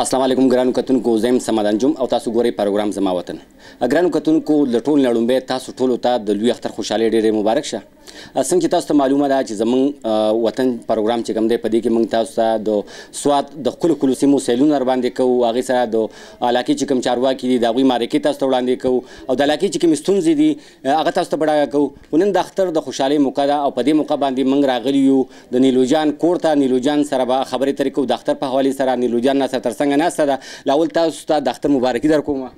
السلام علیکم ګرانو کتونکو زم سمد انجم او تاسو ګورئ پروګرام زما وطن ګرانو کتونکو لټول نړومبه تاسو ټولو ته تا د لوی اختر خوشاله ډیره مبارک شه څنګه چې تاسو ته معلومه ده چې زمون وطن پروګرام چې کوم دی په دې کې موږ تاسو ته د سواد د خپل کلو سیمو سیلونه باندې کوو هغه سره د علاقې چې کوم چارواکي دي د هغوی معرکې تاسو ته وړاندې کوو او د علاقې چې کوم ستونزې دي هغه تاسو ته بډایه کوو نن د اختر د خوشحالۍ موقع ده او په دې موقع باندې موږ راغلي یو د نیلوجان کور ته نیلوجان سره به خبرې ترې کوو د اختر په حواله سره نیلوجان نه سره ترڅنګ نه سره لاول تاسو ته د اختر مبارکي درکوم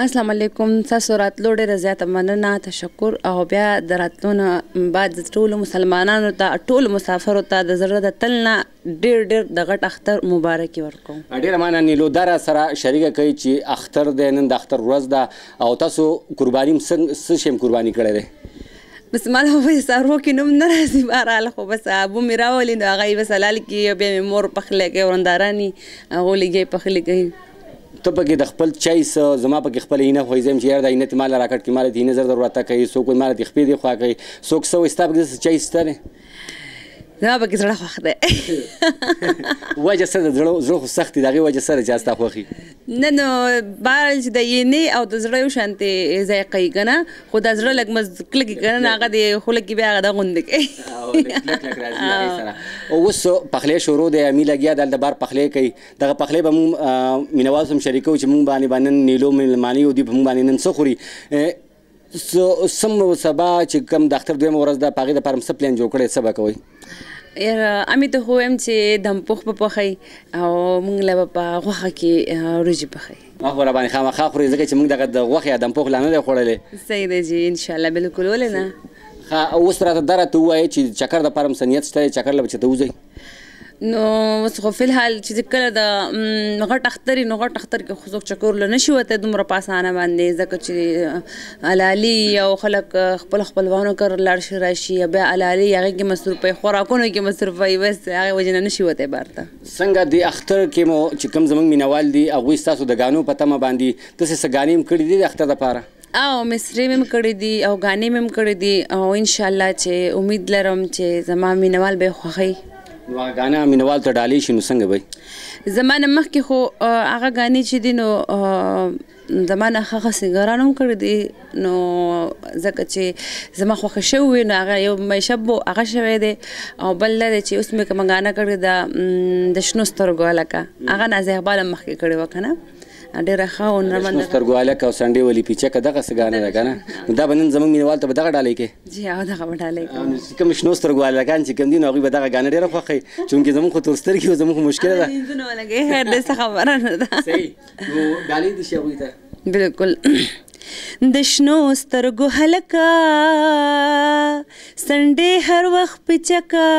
السلام علیکم تاسو راتلو ډیره زیاته مننه تشکر او بیا دراتلونه بعد ټول مسلمانانو ته ټول مسافرو ته د زړه د تلنا ډیر ډیر د غټ اختر مبارکي ورکوم ډیره معنا نیلو دار سره شریک کوي چې اختر د نن د اختر ورځ ده او تاسو قرباني څه شیم قرباني کړی دی بس مال هو په سارو کې نوم نه راځي بهرحال خو بس ابو مې راولي نو هغه یې بس حلال کړي بیا مې مور پخلی کوي ورندارانې هغو لګیا یې پخلی کوي ته پکې د خپل چای سه زما پکې خپل اینه خو زم چې یار د اینه ته مال راکټ کې مال دې نه زر ضرورت کوي سو کوئی مال دې خپې دې خوا کوي سوک سو استا پکې چای ستاره زما پکې زړه خوښ دی وجه څه د زړه زړه خو سخت دی دغه وجه سره جاستا خوخي نه نو بار چې د ینې او د زړه یو شانتي ذایقې کنه خو د زړه لګ مز کلګي کنه هغه دی خلک کې بیا هغه د غوند کې او وس پخلې شروع دی امی لګیا د بار پخلې کوي دغه پخلې به مون مینواسم شریکو چې مون باندې باندې نیلو ملمانی او دی مون باندې نن سخوري سم سبا چې کم د اختر دویم ورځ د پاغې د پرم سپلین جوړ کړي سبا کوي امي ته خو هم چې دم پخ په پخای او موږ لا په غوخه کې روزي پخای ما خو را باندې خامخا خوري ځکه چې موږ دغه د غوخه دم پخ لانه دی خوړلې صحیح دی جی ان شاء الله بالکل ولنه ها اوس راته درته وایي چې چکر د پرم سنیت شته چکر لبه چې ته وځي نو اوس خو فل حال چې کله د غټ اخترې نو غټ اختر کې خوځو چکور لنه شي وته دومره پاسانه باندې ځکه چې علالي او خلک خپل خپلوانو کر لار شي راشي بیا علالي هغه کې مصروفه خوراکونو کې مصروفه وي بس هغه وجنه نشي وته بارته څنګه د اختر کې مو چې کم زمنګ مینوال دي هغه تاسو د غانو پته م باندې تاسو سګانیم کړی دي د اختر لپاره او مصری مم کړی دي او غانې مم کړی دي او ان شاء الله چې امید لرم چې زمام مینوال به خوخی غانا مینوال ته ډالې شي نو څنګه وي زمانه مخکې خو هغه غانې چې دینو زمانه هغه سنگرانم کړی دی نو ځکه چې زما خوښ شوې نو هغه یو مشب هغه شوې دی او بل لري چې اوس مې کوم غانا کړی دا د شنو سترګو لکه هغه نازه اقبال مخکې کړی وکنه ډیره ښه او نرمنده سترګوالک او سنډې ولي پیچکه دغه سګانه ده کنه دا بنن زمونږ مینوال ته دغه ډالې کې جی هغه دغه ډالې کې کوم شنو سترګوالکان چې کوم دي نو هغه به دغه غانه ډیره خوخي چونکه زمونږ خو تورسترګي زمونږ مشکل ده نه لګي هر دې خبره نه ده صحیح نو ډالې دي شي بالکل د شنو سترګو هلکا سنډې هر وخت پچکا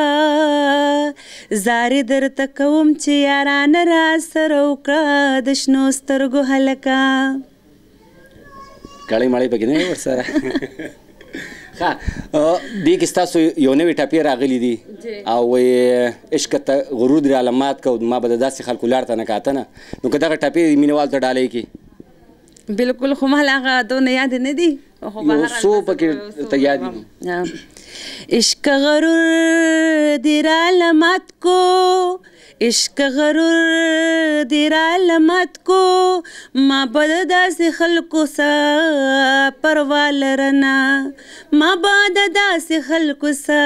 زارې درته کوم چې یاران را سره وکړه د شنو سترګو هلکا کړی مړی پکې نه ورسره ها دې کې تاسو یو نوې ټاپي راغلي دي او وي عشق ته غرور د علامات کو ما به داسې خلکو لار ته نه کاتنه نو که دغه ټاپي مینوال ته ډالې کې بالکل خو مال هغه دونه یاد نه دي خو به هر څو پکې ته یاد دي عشق غرور درالمات کو عشق غرور دیرا لمت کو ما بد داس خلکو سا پروال رنا ما بد داس خلکو سا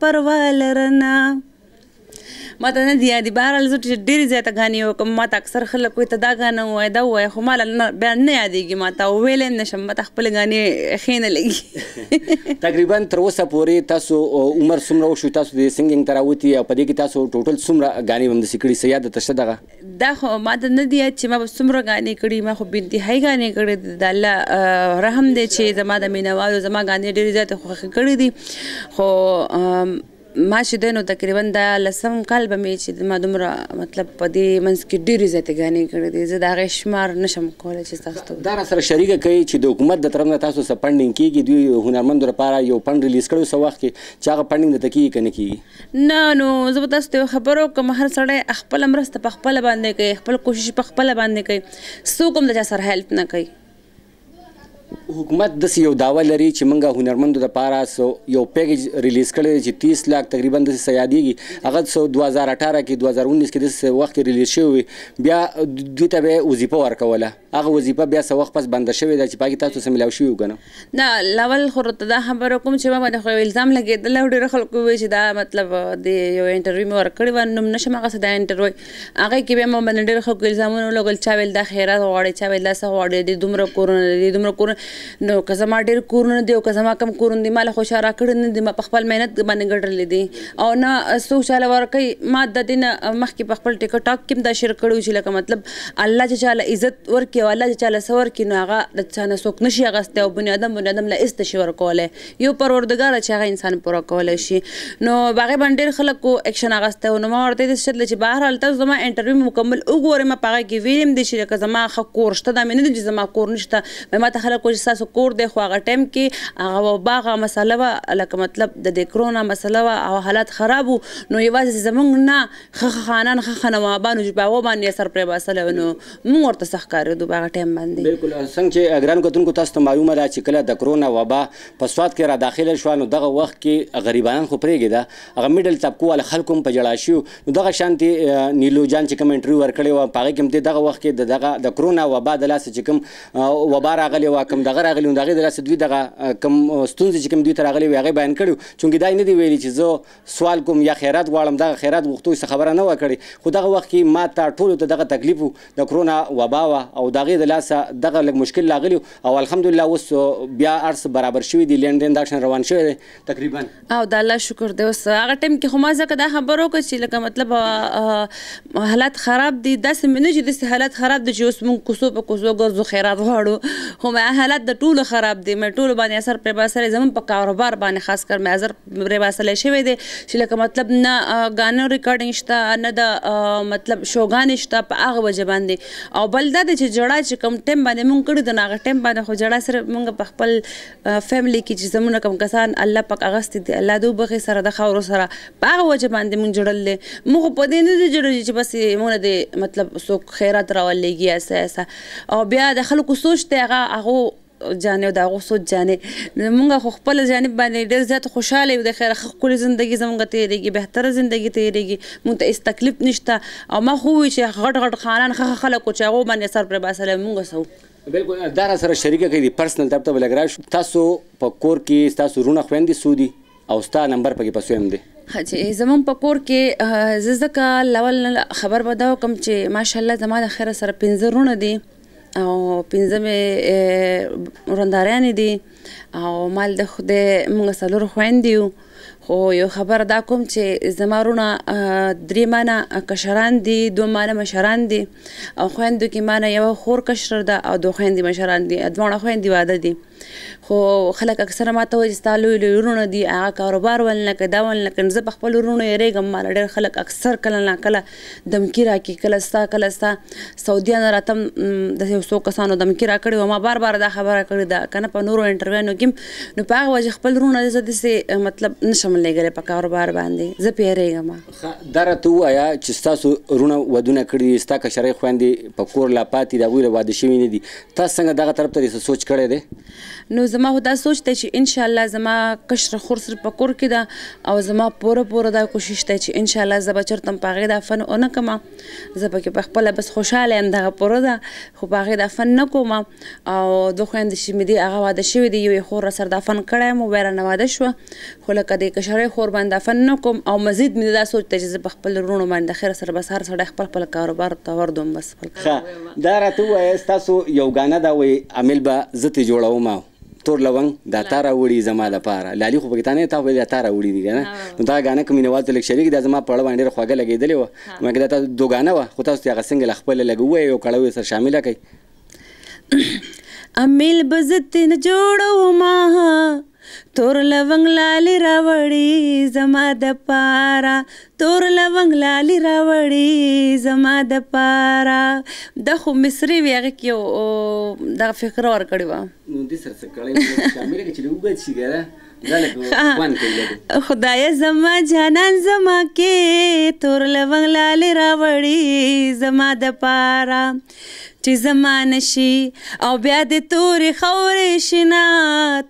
پروال رنا ما ته نه دی یاد بهر ال زه ډیر زیاته غانې وکم ما ته اکثر خلک وي ته دا غانه وای دا وای خو مال نه بیا نه یادېږي ما ته ویل نه شم ما ته خپل غانې خینه لګي تقریبا تر اوسه پورې تاسو عمر څومره وشو تاسو د سنگینګ تر اوتی په دې کې تاسو ټوټل څومره غانې هم د سکړي سیاده تشته دغه دا خو ما ته نه دی چې ما څومره غانې کړې ما خو بنتهای غانې کړې د الله رحم دې چې زما د مینوالو زما غانې ډیر زیاته خوښ کړې دي خو ما چې دینو تقریبا دا لسم کال به می چې ما دومره مطلب په دې منځ کې ډېرې زیاتې غانې کړې دي زه دا غي شمار نشم کولای چې تاسو ته دا را سره شریکه کوي چې د حکومت د طرف نه تاسو سره فندینګ کیږي دوی هنرمندو لپاره یو فند ریلیز کړو سو وخت کې چې هغه فندینګ د تکیه کنه کیږي نه نو زه تاسو ته خبرو کوم هر سړی خپل مرسته په خپل باندې کوي خپل کوشش په خپل باندې کوي څوک هم د چا سره هیلپ نه کوي حکومت د یو داوا لري چې منګه هنرمندو لپاره یو پیکج ریلیز کړی چې 30 لک تقریبا د سیادیږي هغه 2018 کې 2019 کې د وخت کې ریلیز شوی بیا دوی ته به وظیفه ورکوله هغه وظیفه بیا سو وخت پس بند شوی د چې پاکي تاسو سم لاو شي وګنه نه لول خو ته دا خبره کوم چې ما باندې خو الزام لګیدل او ډیر خلکو وی چې دا مطلب د یو انټرویو مې ورکړی و نو نشم هغه دا انټرویو هغه کې به ما باندې ډیر خلکو الزامونه لګول چا ویل دا خیرات غواړي چا ویل دا څه غواړي د دومره کورونه د دومره کورونه نو که زما ډیر کورونه دي او که زما کم کورونه دي مال خوشاله راکړ نه دي ما په خپل مهنت باندې ګټل دي او نه سوچاله ورکې ما د دین مخکې په خپل ټیک ټاک کې دا شیر کړو چې لکه مطلب الله چې چاله عزت ورکي او الله چې چاله سور کې نو هغه د څانه سوک نشي غسته او بنیادم بنیادم له استشور کوله یو پروردګار چې هغه انسان پورا کولای شي نو باغې باندې خلکو اکشن اغسته او نو ما ورته دې چې بهر حالت زما انټرویو مکمل وګورم پاره کې ویلم دي چې لکه زما خ کور شته دا مې نه دي زما کور نشته مې ما ته خلکو خو تاسو کور دی خو هغه ټیم کې هغه باغ مسله وا لکه مطلب د دې کرونا مسله وا او حالات خراب نو یوازې زمونږ نه خخ خانان خخ نوابانو چې باغ باندې اثر پرې واسله نو موږ ورته سخت کار دوه باغ ټیم باندې بالکل څنګه چې ګران کوتونکو تاسو ته معلومه ده چې کله د کرونا وبا په سواد کې را داخله شو نو دغه وخت کې غریبانو خو پرېګی دا هغه میډل طبقه ول خلکو په جړا شو نو دغه شانتي نیلو جان چې کوم انټرویو ورکړی و پاګه کې دغه وخت کې دغه د کرونا وبا د لاس چې کوم وبا راغلی و کوم کوم دغه راغلی و دغه دراسه دوی دغه کوم ستونزې چې کوم دوی ته راغلي وي هغه بیان کړي چونکې دا نه دی ویلي چې زه سوال کوم یا خیرات غواړم دغه خیرات غوښتو څه خبره نه و کړې خو دغه وخت کې ما ته ټولو ته دغه تکلیف د کرونا وبا وه او د هغې د لاسه دغه لږ مشکل راغلی او الحمدلله اوس بیا ارس برابر شوی دی لندن دا شن روان شوی دی تقریبا او د الله شکر دی اوس هغه ټیم کې خو ما ځکه دا خبرو کې چې لکه مطلب حالات خراب دي داسې مې نه چې داسې حالات خراب دي چې اوس مونږ کوڅو په کوڅو ګرځو خیرات غواړو خو ما حالات د ټولو خراب دي مې ټولو باندې اثر پرې باسره زمون په کاروبار باندې خاص کر مې اثر پرې باسره شوی دی چې لکه مطلب نه غانو ریکارډینګ شته نه د مطلب شوګان شته په هغه وجه باندې او بل دا چې جړه چې کم ټیم باندې مونږ کړو د ناغه ټیم باندې خو جړه سره مونږ په خپل فیملی کې چې زمون کم کسان الله پاک اغست دي الله دوی بخي سره د خاور سره په هغه وجه باندې مونږ جوړل مونږ په دې نه جوړل چې بس مونږ د مطلب سو خیرات راولېږي اساسا او بیا د خلکو سوچ ته هغه هغه جانې او دا غو سوچ جانې مونږ خو خپل جانب باندې ډېر زیات خوشاله یو د خیر خپل ژوندۍ زمونږ ته لريږي به تر ژوندۍ ته لريږي مونږ ته اس تکلیف نشته او ما خو چې غټ غټ خانان خخ خلکو چې هغه باندې سر پر باسه مونږ سو بالکل دا را سره شریکه کړي پرسنل تب ته ولګرا تاسو په کور کې تاسو رونه خويندې سودي او ستا نمبر پکې پسو هم دی چې زمون په کور کې ززکه لول خبر بداو کم چې ماشالله زما د خیره سره پنځه رونه دي او پنځمه رندارانې دي او مال د خوده موږ سلور خويندې یو خو یو خبر دا کوم چې زمارونه درې مانه کشران دي دوه مانه مشران دي او خويندو کې مانه یو خور کشر ده او دوه خويندې مشران دي دوه خويندې واده دي خو خلک اکثره ماته وایي ستا لوی لوی ورونه دي هغه کاروبار ولنه که دا ولنه که زه په خپل ورونو یېرېږم ماله ډېر خلک اکثر کله ناکله دمکي راکي کله ستا کله ستا سعودیانه راته د یو څو کسانو دمکي راکړې وه ما بار بار دا خبره کړې ده که نه په نورو انټرویو کې نو په هغه وجه خپل ورونه زه داسې مطلب نشم لګلې په کاروبار باندې زه پیریږم دره ته وایا چې تاسو رونه ودونه کړی ستا کشرې خويندې په کور لا پاتې د غوړ واده شوی نه دي تاسو څنګه دغه طرف ته سوچ کړی دی نو زما هدا سوچ ته چې ان شاء الله زما کشر خور سره په کور کې دا او زما پوره پوره دا کوشش ته چې ان شاء الله زبا چرتم پاغه د فن اون کما زبا کې په خپل بس خوشاله ام دغه پوره دا خو پاغه د فن نه کوم او دوه خويندې چې مې دی هغه واده شوی دی یو خور سره د فن کړم و بیره نه واده شو خو لکه دی که شرای خور باندې فن نکوم او مزید مې دا سوچ ته چې په خپل رونو باندې خیر سره بس هر سړی خپل خپل کاروبار ته وردم بس خپل دا راته وایي تاسو یو غانه دا وایي عمل به زته جوړوم تور لونګ دا تارا وړي زما لپاره لالي خو پکې تا ویل تارا وړي دي نه نو دا غانه کوم نیوال تل شریک دا زما پړ باندې خواګه لګیدلې و مګر دا دوه غانه و خو تاسو هغه څنګه خپل لګوي او کړوي سره شامل کړئ امیل بزت نه جوړو ما تور لونګ لالي راوړي زما د پارا تور لونګ لالي راوړي زما د پارا د خو مصری ویغه کې د فکر اور کړی و نو دې سر سکړې کیمرې کې چې وګت شي ګره خدای زما جانان زما کې تور لونګ لالي راوړي زما د پارا چې زمانه شي او بیا د تورې خورې شنا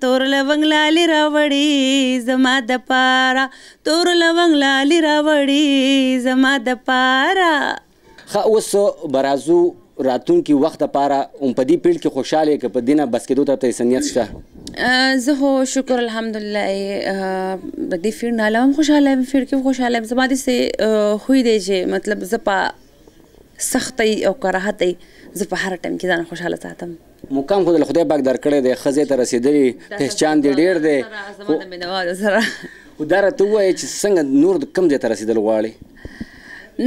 تور لونګ لالي راوړي زما د پارا تور لونګ لالي راوړي زما د پارا خا اوس برازو راتونکي وخت لپاره اوم په دې پیل کې خوشاله کې په دینه بس کېدو ته سنیت شته زه هو شکر الحمدلله په دې فیر نه لوم خوشاله فیر کې خوشاله زما دې سه خوې دی چې مطلب زه په سختۍ او کراهت زه په هر ټیم کې ځان خوشاله ساتم مقام خو د خدای پاک درکړی دی ښځې ته رسېدلی پېشچان دی ډېر دی زما د مینوالو سره خو دا راته ووایه چې څنګه نور کم ځای ته رسېدل غواړي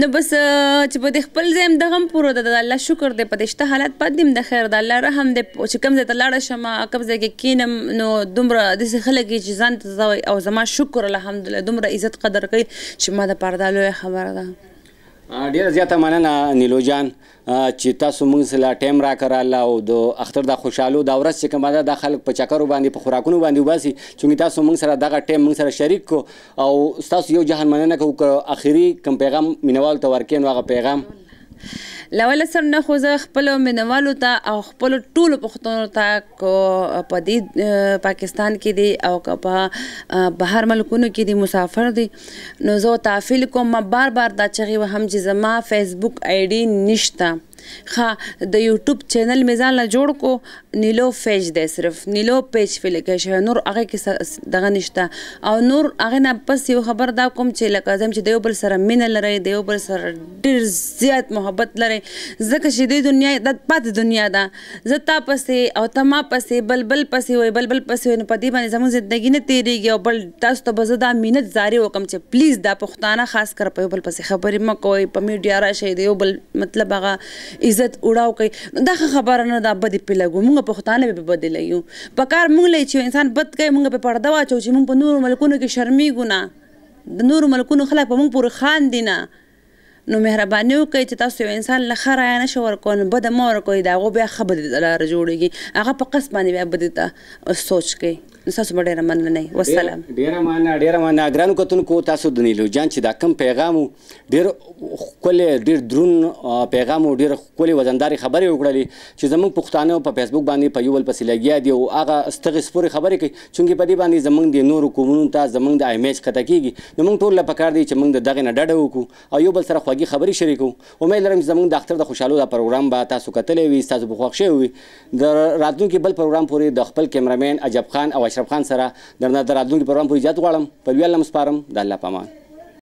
نو بس چې په دې خپل ځم دغم پوره د الله شکر دې په دې شته حالت پد دیم د خیر د الله رحم دې چې کم زه تلاړه شمه کم زه کې کینم نو دومره د څه خلک چې ځان او زما شکر الحمدلله دومره عزت قدر کوي چې ما د پردالو خبره ده ډیر زیاته مننه نیلو جان چې تاسو موږ سره ټایم راکړل او د اختر د خوشحالو د ورځ چې کومه ده د خلک په چکرو باندې په خوراکونو باندې وباسي چې تاسو موږ سره دغه ټایم موږ سره شریک کو او تاسو یو جهان مننه کوو اخیری کوم پیغام مینوال ته ورکین واغه پیغام لول سر نه خو زه خپل مینوالو ته او خپل ټولو پښتنو ته کو په دې پاکستان کې دي او که په بهر ملکونو کې دي مسافر دي نو زه تعفیل کوم بار بار دا چغي و هم چې زما فیسبوک آی ډي نشته ښه د یوټیوب چینل مې ځان لا جوړ کو نیلو پیج دی صرف نیلو پیج فل کې شه نور هغه کې دغه نشته او نور هغه نه پس یو خبر دا کوم چې لکه زم چې دیو بل سره مین لري دیو بل سره ډیر زیات محبت لري زکه چې د دنیا د پات دنیا دا زتا پسې او تما پسې بلبل پسې وای بلبل پسې وای په دې باندې زموږ ژوندۍ نه تیریږي او بل تاسو ته بزدا مینت زاري وکم چې پلیز دا پښتانه خاص کر په بل پسې خبرې مکوې په میډیا راشي دی بل مطلب هغه عزت وړاو کوي دا خبره نه دا بدې په لګو موږ په ختانه به بدې لګو په کار موږ لې چې انسان بد کوي موږ په پرده واچو چې موږ په نور ملکونو کې شرمېږو نه د نور ملکونو خلک په موږ پورې خان دي نه نو مهرباني وکړئ چې تاسو یو انسان له خره نه شو ورکون بد مو ورکوي دا غو بیا خبر لار جوړيږي هغه په قسم باندې بیا بدتا سوچ کوي تاسو ډېر مننه نه والسلام ډېر مننه ډېر مننه اګرانو کتونکو تاسو د نیلو جان چې دا کم پیغام ډېر خپل ډېر درون پیغام ډېر خپل وزنداري خبرې وکړلې چې زمونږ پښتانه په فیسبوک باندې په یو بل پسې لګیا دي او هغه ستغه سپوري خبرې کوي چې په دې باندې زمونږ د نورو کومونو ته زمونږ د ایمیج کته کیږي نو موږ ټول لپاره کار دی چې موږ دغه نه ډډه وکړو او یو بل سره خوږې خبرې شریکو امید لرم چې زموږ د اختر د خوشحالو دا پروګرام به تاسو کتلی وي ستاسو به خوښ شوی وي د راتلونکي بل پروګرام پورې د خپل کیمرامین عجب خان او اشرف خان سره درنه د راتلونکي پروګرام پورې ایجاد غواړم په لوی الله مسپارم د الله په امان